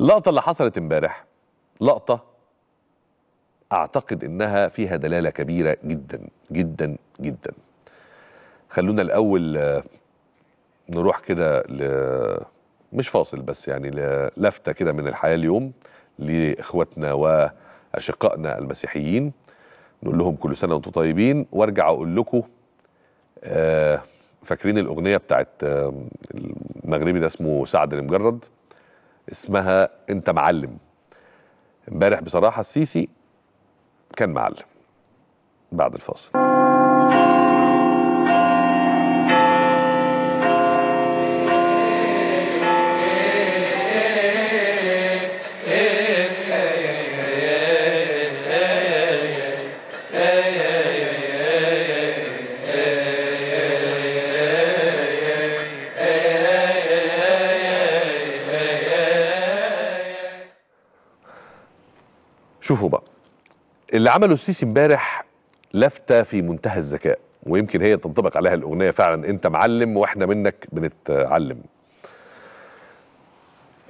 اللقطة اللي حصلت امبارح لقطة اعتقد انها فيها دلالة كبيرة جدا جدا جدا خلونا الاول آه، نروح كده ل مش فاصل بس يعني لفتة كده من الحياة اليوم لاخواتنا واشقائنا المسيحيين نقول لهم كل سنة وانتم طيبين وارجع اقول لكم آه، فاكرين الاغنية بتاعت المغربي ده اسمه سعد المجرد اسمها انت معلم امبارح بصراحه السيسي كان معلم بعد الفاصل اللي عمله السيسي امبارح لفته في منتهى الذكاء ويمكن هي تنطبق عليها الاغنيه فعلا انت معلم واحنا منك بنتعلم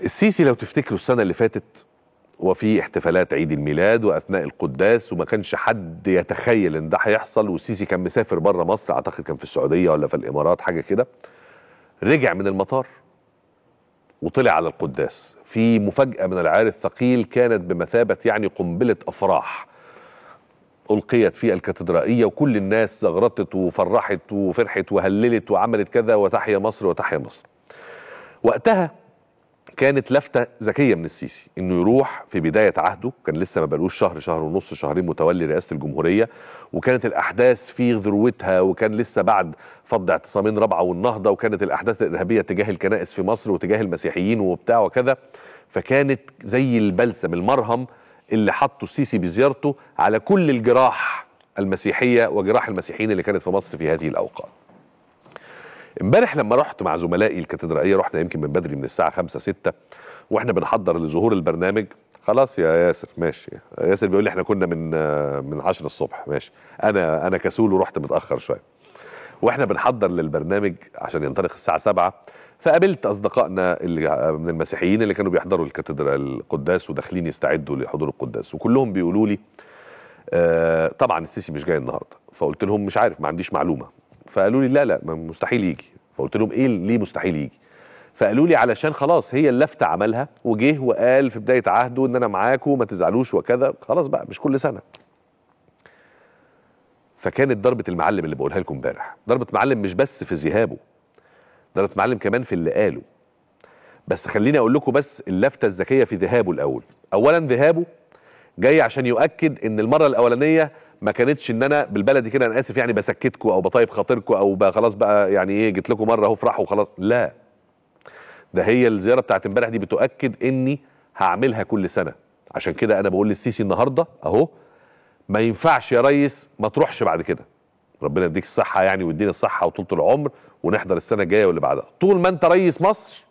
السيسي لو تفتكروا السنه اللي فاتت وفي احتفالات عيد الميلاد واثناء القداس وما كانش حد يتخيل ان ده هيحصل والسيسي كان مسافر بره مصر اعتقد كان في السعوديه ولا في الامارات حاجه كده رجع من المطار وطلع على القداس في مفاجاه من العيار الثقيل كانت بمثابه يعني قنبله افراح ألقيت في الكاتدرائية وكل الناس زغرطت وفرحت وفرحت وهللت وعملت كذا وتحيا مصر وتحيا مصر وقتها كانت لفتة ذكية من السيسي انه يروح في بداية عهده كان لسه ما بقالوش شهر شهر ونص شهرين متولي رئاسة الجمهورية وكانت الأحداث في ذروتها وكان لسه بعد فض اعتصامين رابعة والنهضة وكانت الأحداث الإرهابية تجاه الكنائس في مصر وتجاه المسيحيين وبتاع وكذا فكانت زي البلسم المرهم اللي حطه السيسي بزيارته على كل الجراح المسيحيه وجراح المسيحيين اللي كانت في مصر في هذه الاوقات. امبارح لما رحت مع زملائي الكاتدرائيه رحنا يمكن من بدري من الساعه 5 6 واحنا بنحضر لظهور البرنامج خلاص يا ياسر ماشي ياسر بيقول لي احنا كنا من من 10 الصبح ماشي انا انا كسول ورحت متاخر شويه واحنا بنحضر للبرنامج عشان ينطلق الساعه 7 فقابلت اصدقائنا اللي من المسيحيين اللي كانوا بيحضروا الكاتدرال القداس وداخلين يستعدوا لحضور القداس وكلهم بيقولوا لي آه طبعا السيسي مش جاي النهارده فقلت لهم مش عارف ما عنديش معلومه فقالوا لي لا لا مستحيل يجي فقلت لهم ايه ليه مستحيل يجي فقالوا لي علشان خلاص هي اللفته عملها وجه وقال في بدايه عهده ان انا معاكم وما تزعلوش وكذا خلاص بقى مش كل سنه فكانت ضربه المعلم اللي بقولها لكم امبارح ضربه معلم مش بس في ذهابه ده اتمعلم كمان في اللي قاله بس خليني اقول لكم بس اللفته الذكيه في ذهابه الاول اولا ذهابه جاي عشان يؤكد ان المره الاولانيه ما كانتش ان انا بالبلدي كده انا اسف يعني بسكتكم او بطيب خاطركم او بقى خلاص بقى يعني ايه جيت لكم مره اهو افرحوا وخلاص لا ده هي الزياره بتاعت امبارح دي بتؤكد اني هعملها كل سنه عشان كده انا بقول للسيسي النهارده اهو ما ينفعش يا ريس ما تروحش بعد كده ربنا يديك الصحه يعني ويدينا الصحه وطولة العمر ونحضر السنه الجايه واللي بعدها طول ما انت رئيس مصر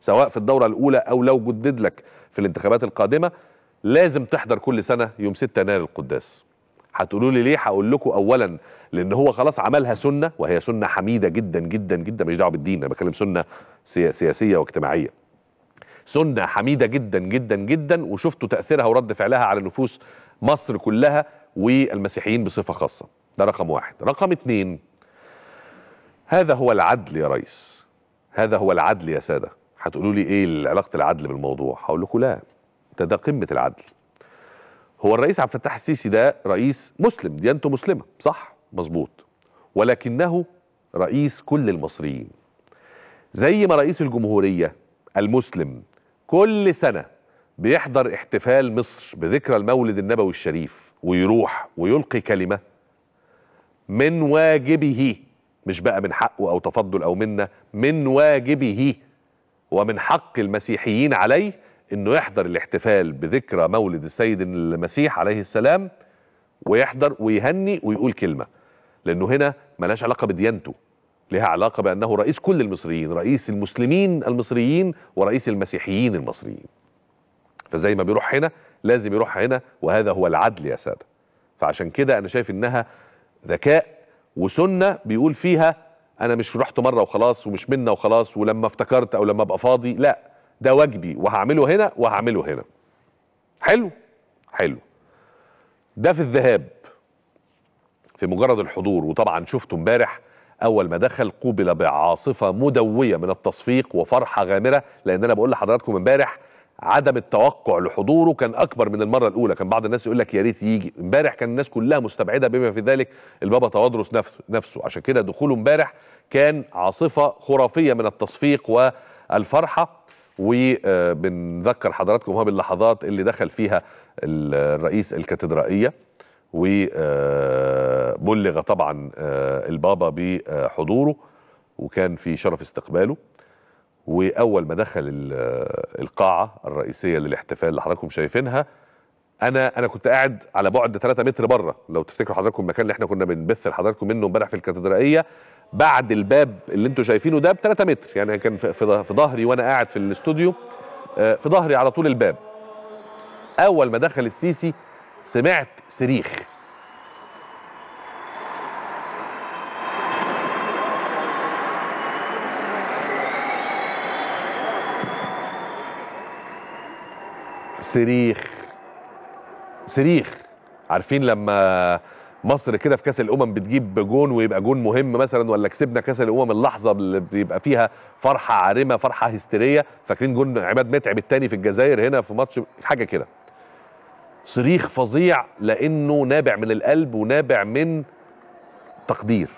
سواء في الدوره الاولى او لو جدد لك في الانتخابات القادمه لازم تحضر كل سنه يوم 6 يناير القداس هتقولوا لي ليه هقول لكم اولا لان هو خلاص عملها سنه وهي سنه حميده جدا جدا جدا مش دعوه بالدين انا بتكلم سنه سياسيه واجتماعيه سنه حميده جدا جدا جدا وشفتوا تاثيرها ورد فعلها على نفوس مصر كلها والمسيحيين بصفه خاصه ده رقم واحد رقم اثنين هذا هو العدل يا ريس هذا هو العدل يا سادة هتقولوا لي ايه علاقة العدل بالموضوع هقول لكم لا ده ده قمة العدل هو الرئيس عبد الفتاح السيسي ده رئيس مسلم ديانته مسلمة صح مظبوط ولكنه رئيس كل المصريين زي ما رئيس الجمهورية المسلم كل سنة بيحضر احتفال مصر بذكرى المولد النبوي الشريف ويروح ويلقي كلمة من واجبه مش بقى من حقه او تفضل او منه من واجبه ومن حق المسيحيين عليه انه يحضر الاحتفال بذكرى مولد السيد المسيح عليه السلام ويحضر ويهني ويقول كلمه لانه هنا ملاش علاقه بديانته لها علاقه بانه رئيس كل المصريين رئيس المسلمين المصريين ورئيس المسيحيين المصريين فزي ما بيروح هنا لازم يروح هنا وهذا هو العدل يا ساده فعشان كده انا شايف انها ذكاء وسنه بيقول فيها انا مش رحت مره وخلاص ومش منا وخلاص ولما افتكرت او لما ابقى فاضي لا ده واجبي وهعمله هنا وهعمله هنا حلو حلو ده في الذهاب في مجرد الحضور وطبعا شفته امبارح اول ما دخل قوبل بعاصفه مدويه من التصفيق وفرحه غامره لان انا بقول لحضراتكم امبارح عدم التوقع لحضوره كان اكبر من المره الاولى كان بعض الناس يقول لك يا ريت يجي امبارح كان الناس كلها مستبعده بما في ذلك البابا توادرس نفسه نفسه عشان كده دخوله امبارح كان عاصفه خرافيه من التصفيق والفرحه وبنذكر حضراتكم هو باللحظات اللي دخل فيها الرئيس الكاتدرائيه وبلغ طبعا آه، البابا بحضوره وكان في شرف استقباله واول ما دخل القاعه الرئيسيه للاحتفال اللي حضراتكم شايفينها انا انا كنت قاعد على بعد 3 متر بره لو تفتكروا حضراتكم المكان اللي احنا كنا بنبث لحضراتكم منه امبارح في الكاتدرائيه بعد الباب اللي انتم شايفينه ده ب 3 متر يعني كان في ظهري وانا قاعد في الاستوديو آه، في ظهري على طول الباب اول ما دخل السيسي سمعت صريخ صريخ صريخ عارفين لما مصر كده في كاس الامم بتجيب جون ويبقى جون مهم مثلا ولا كسبنا كاس الامم اللحظه اللي بيبقى فيها فرحه عارمه فرحه هستيريه فاكرين جون عماد متعب الثاني في الجزائر هنا في ماتش حاجه كده صريخ فظيع لانه نابع من القلب ونابع من تقدير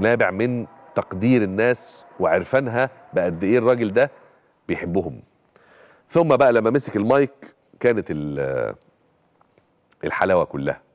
نابع من تقدير الناس وعرفانها بقد ايه الراجل ده بيحبهم ثم بقى لما مسك المايك كانت الحلاوه كلها